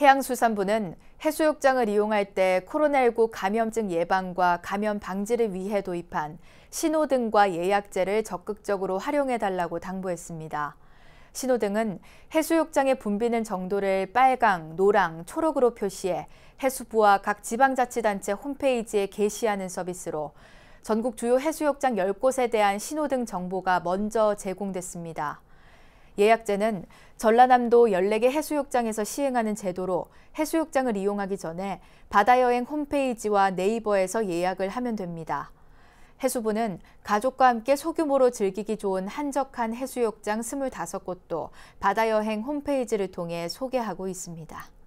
해양수산부는 해수욕장을 이용할 때 코로나19 감염증 예방과 감염 방지를 위해 도입한 신호등과 예약제를 적극적으로 활용해달라고 당부했습니다. 신호등은 해수욕장에 붐비는 정도를 빨강, 노랑, 초록으로 표시해 해수부와 각 지방자치단체 홈페이지에 게시하는 서비스로 전국 주요 해수욕장 10곳에 대한 신호등 정보가 먼저 제공됐습니다. 예약제는 전라남도 14개 해수욕장에서 시행하는 제도로 해수욕장을 이용하기 전에 바다여행 홈페이지와 네이버에서 예약을 하면 됩니다. 해수부는 가족과 함께 소규모로 즐기기 좋은 한적한 해수욕장 25곳도 바다여행 홈페이지를 통해 소개하고 있습니다.